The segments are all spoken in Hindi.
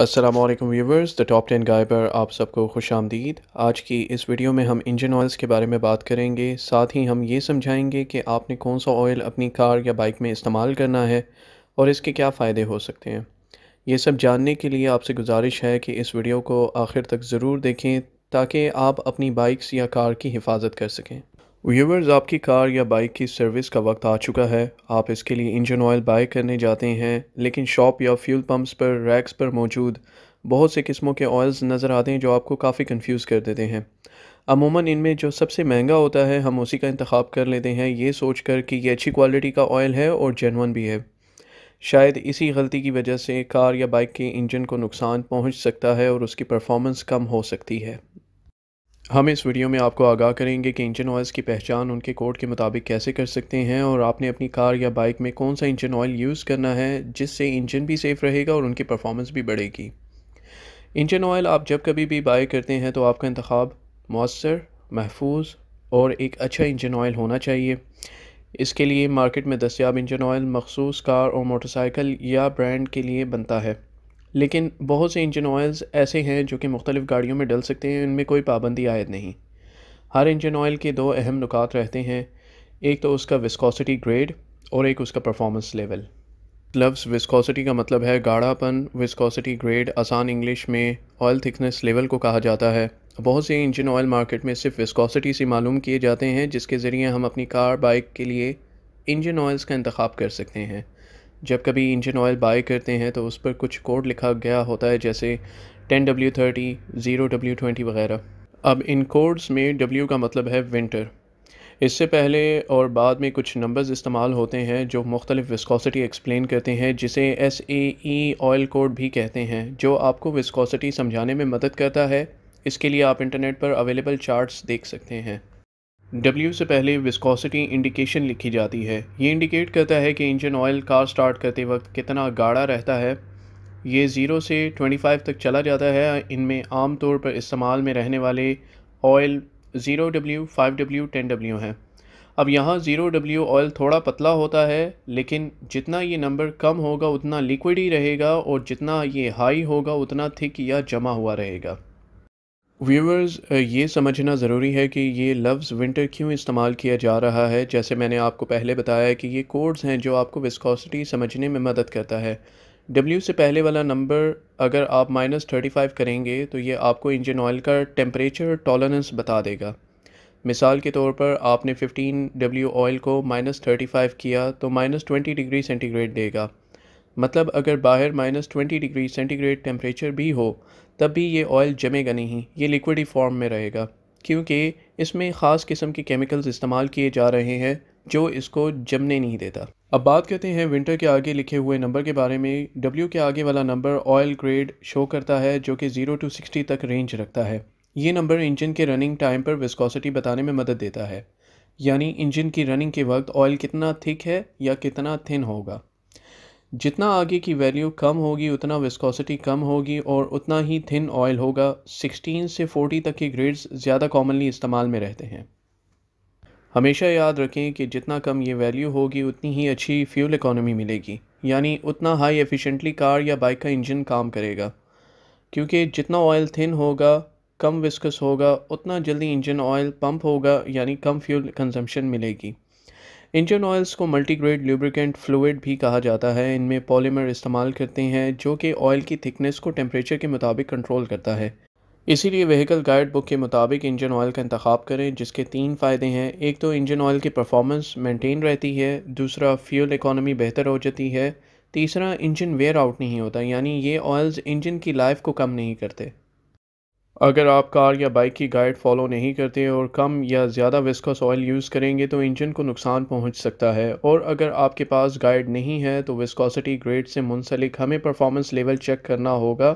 Aslam viewers the top ten guy पर आप सबको खुश आमदीद आज की इस वीडियो में हम इंजन ऑयल्स के बारे में बात करेंगे साथ ही हम ये समझाएंगे कि आपने कौन सा ऑयल अपनी कार या बाइक में इस्तेमाल करना है और इसके क्या फ़ायदे हो सकते हैं ये सब जानने के लिए आपसे गुजारिश है कि इस वीडियो को आखिर तक ज़रूर देखें ताकि आप अपनी बाइक्स या कार की हिफाजत कर सकें व्यूवर्स आपकी कार या बाइक की सर्विस का वक्त आ चुका है आप इसके लिए इंजन ऑयल बाय करने जाते हैं लेकिन शॉप या फ्यूल पंप्स पर रैक्स पर मौजूद बहुत से किस्मों के ऑयल्स नज़र आते हैं जो आपको काफ़ी कंफ्यूज कर देते हैं अमूमन इनमें जो सबसे महंगा होता है हम उसी का इंतखब कर लेते हैं ये सोच कर कि ये अच्छी क्वालिटी का ऑयल है और जेनवन भी है शायद इसी गलती की वजह से कार या बाइक के इंजन को नुकसान पहुँच सकता है और उसकी परफॉर्मेंस कम हो सकती है हम इस वीडियो में आपको आगाह करेंगे कि इंजन ऑयल्स की पहचान उनके कोड के मुताबिक कैसे कर सकते हैं और आपने अपनी कार या बाइक में कौन सा इंजन ऑयल यूज़ करना है जिससे इंजन भी सेफ़ रहेगा और उनकी परफॉर्मेंस भी बढ़ेगी इंजन ऑयल आप जब कभी भी बाय करते हैं तो आपका इंतखब मौसर महफूज और एक अच्छा इंजन ऑयल होना चाहिए इसके लिए मार्केट में दस्याब इंजन ऑयल मखसूस कार और मोटरसाइकिल या ब्रांड के लिए बनता है लेकिन बहुत से इंजन ऑयल्स ऐसे हैं जो कि मुख्तलिफ़ गाड़ियों में डल सकते हैं इनमें कोई पाबंदी आयद नहीं हर इंजन ऑयल के दो अहम नुकात रहते हैं एक तो उसका विस्कोसिटी ग्रेड और एक उसका परफॉर्मेंस लेवल लफ्स विस्कोसिटी का मतलब है गाढ़ापन विस्कोसिटी ग्रेड आसान इंग्लिश में ऑयल थिकनेस लेवल को कहा जाता है बहुत से इंजन ऑयल मार्केट में सिर्फ विस्कोसिटी से मालूम किए जाते हैं जिसके ज़रिए हम अपनी कार बाइक के लिए इंजन ऑयल्स का इंतखब कर सकते हैं जब कभी इंजन ऑयल बाई करते हैं तो उस पर कुछ कोड लिखा गया होता है जैसे ten W thirty zero W twenty वगैरह अब इन कोड्स में डब्ल्यू का मतलब है विंटर इससे पहले और बाद में कुछ नंबर्स इस्तेमाल होते हैं जो मुख्तलिफ विस्कोसिटी एक्सप्लेन करते हैं जिसे S A E oil code भी कहते हैं जो आपको विस्कोसिटी समझाने में मदद करता है इसके लिए आप इंटरनेट पर अवेलेबल चार्ट्स देख सकते हैं डब्ल्यू से पहले विस्कोसिटी इंडिकेशन लिखी जाती है ये इंडिकेट करता है कि इंजन ऑयल कार स्टार्ट करते वक्त कितना गाढ़ा रहता है ये ज़ीरो से ट्वेंटी फाइव तक चला जाता है इनमें आम तौर पर इस्तेमाल में रहने वाले oil zero W five W ten W हैं अब यहाँ ज़ीरो डब्ल्यू ऑयल थोड़ा पतला होता है लेकिन जितना ये नंबर कम होगा उतना लिक्विड ही रहेगा और जितना ये हाई होगा उतना थिक या जमा हुआ रहेगा व्यूअर्स uh, ये समझना ज़रूरी है कि ये लफ्ज़ विंटर क्यों इस्तेमाल किया जा रहा है जैसे मैंने आपको पहले बताया कि ये कोड्स हैं जो आपको विस्कोसिटी समझने में मदद करता है डब्ल्यू से पहले वाला नंबर अगर आप माइनस थर्टी फाइव करेंगे तो ये आपको इंजन ऑयल का टेम्परेचर टॉलरेंस बता देगा मिसाल के तौर पर आपने फ़िफ्टीन डब्ल्यू ऑयल को माइनस थर्टी फाइव किया तो माइनस ट्वेंटी डिग्री सेंटीग्रेड देगा मतलब अगर बाहर minus twenty degree centigrade temperature भी हो तब भी ये ऑयल जमेगा नहीं ये लिक्विड ही फॉर्म में रहेगा क्योंकि इसमें ख़ास किस्म के केमिकल्स इस्तेमाल किए जा रहे हैं जो इसको जमने नहीं देता अब बात करते हैं विंटर के आगे लिखे हुए नंबर के बारे में डब्ल्यू के आगे वाला नंबर ऑयल ग्रेड शो करता है जो कि ज़ीरो टू सिक्सटी तक रेंज रखता है ये नंबर इंजन के रनिंग टाइम पर विस्कोसिटी बताने में मदद देता है यानी इंजन की रनिंग के वक्त ऑयल कितना थिक है या कितना थिन होगा जितना आगे की वैल्यू कम होगी उतना विस्कोसिटी कम होगी और उतना ही थिन ऑयल होगा 16 से 40 तक के ग्रेड्स ज़्यादा कॉमनली इस्तेमाल में रहते हैं हमेशा याद रखें कि जितना कम ये वैल्यू होगी उतनी ही अच्छी फ्यूल इकोनॉमी मिलेगी यानी उतना हाई एफिशिएंटली कार या बाइक का इंजन काम करेगा क्योंकि जितना ऑयल थिन होगा कम विस्कस होगा उतना जल्दी इंजन ऑयल पम्प होगा यानी कम फ्यूल कंजम्पशन मिलेगी इंजन ऑयल्स को मल्टीग्रेड ल्यूब्रिकेंट फ्लूड भी कहा जाता है इनमें पॉलीमर इस्तेमाल करते हैं जो कि ऑयल की थिकनेस को टेम्परेचर के मुताबिक कंट्रोल करता है इसीलिए व्हीकल गाइड बुक के मुताबिक इंजन ऑयल का इंतखब करें जिसके तीन फ़ायदे हैं एक तो इंजन ऑयल की परफॉर्मेंस मेंटेन रहती है दूसरा फ्यूल इकोनॉमी बेहतर हो जाती है तीसरा इंजन वेयर आउट नहीं होता यानी ये ऑयल्स इंजन की लाइफ को कम नहीं करते अगर आप कार या बाइक की गाइड फॉलो नहीं करते और कम या ज़्यादा विस्कस ऑयल यूज़ करेंगे तो इंजन को नुकसान पहुंच सकता है और अगर आपके पास गाइड नहीं है तो विस्कोसिटी ग्रेड से मुंसलिक हमें परफॉर्मेंस लेवल चेक करना होगा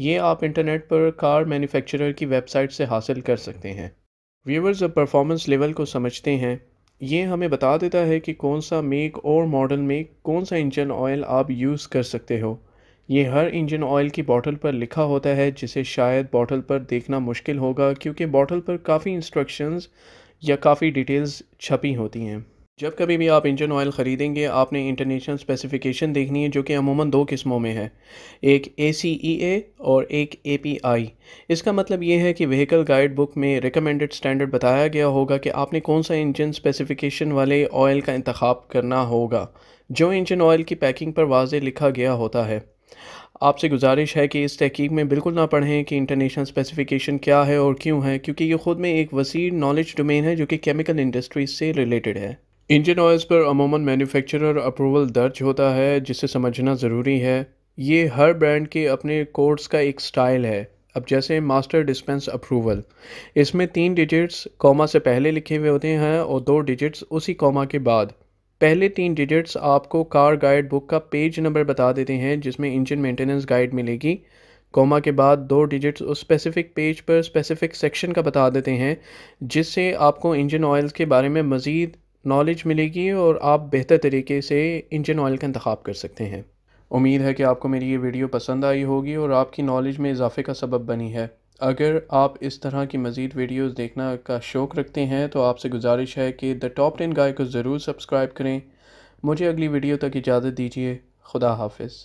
ये आप इंटरनेट पर कार मैन्युफैक्चरर की वेबसाइट से हासिल कर सकते हैं व्यूवर्स अब परफॉर्मेंस लेवल को समझते हैं ये हमें बता देता है कि कौन सा मेक और मॉडल में कौन सा इंजन ऑयल आप यूज़ कर सकते हो ये हर इंजन ऑयल की बॉटल पर लिखा होता है जिसे शायद बॉटल पर देखना मुश्किल होगा क्योंकि बॉटल पर काफ़ी इंस्ट्रक्शंस या काफ़ी डिटेल्स छपी होती हैं जब कभी भी आप इंजन ऑयल ख़रीदेंगे आपने इंटरनेशनल स्पेसिफिकेशन देखनी है जो कि अमूमन दो किस्मों में है एक ए सी ई ए और एक ए पी आई इसका मतलब ये है कि व्हीकल गाइड बुक में रिकमेंडेड स्टैंडर्ड बताया गया होगा कि आपने कौन सा इंजन स्पेसिफिकेशन वाले ऑयल का इंतखा करना होगा जो इंजन ऑयल की पैकिंग पर वाज लिखा गया होता है आपसे गुजारिश है कि इस तहकीक में बिल्कुल ना पढ़ें कि इंटरनेशनल स्पेसिफिकेशन क्या है और क्यों है क्योंकि ये ख़ुद में एक वसी नॉलेज डोमेन है जो कि केमिकल इंडस्ट्रीज से रिलेटेड है इंजन ऑयल्स पर अमूमन मैन्युफैक्चरर अप्रूवल दर्ज होता है जिसे समझना ज़रूरी है ये हर ब्रांड के अपने कोर्स का एक स्टाइल है अब जैसे मास्टर डिस्पेंस अप्रूवल इसमें तीन डिजिट्स कॉमा से पहले लिखे हुए होते हैं और दो डिजिट्स उसी कॉमा के बाद पहले तीन डिजिट्स आपको कार गाइड बुक का पेज नंबर बता देते हैं जिसमें इंजन मेंटेनेंस गाइड मिलेगी कोमा के बाद दो डिजिट्स उस स्पेसिफ़िक पेज पर स्पेसिफ़िक सेक्शन का बता देते हैं जिससे आपको इंजन ऑयल्स के बारे में मज़ीद नॉलेज मिलेगी और आप बेहतर तरीके से इंजन ऑयल का इंतखब कर सकते हैं उम्मीद है कि आपको मेरी ये वीडियो पसंद आई होगी और आपकी नॉलेज में इजाफे का सबब बनी है अगर आप इस तरह की मज़ीद वीडियोस देखना का शौक़ रखते हैं तो आपसे गुजारिश है कि द टॉप टेन गाय को ज़रूर सब्सक्राइब करें मुझे अगली वीडियो तक इजाज़त दीजिए खुदा हाफिज़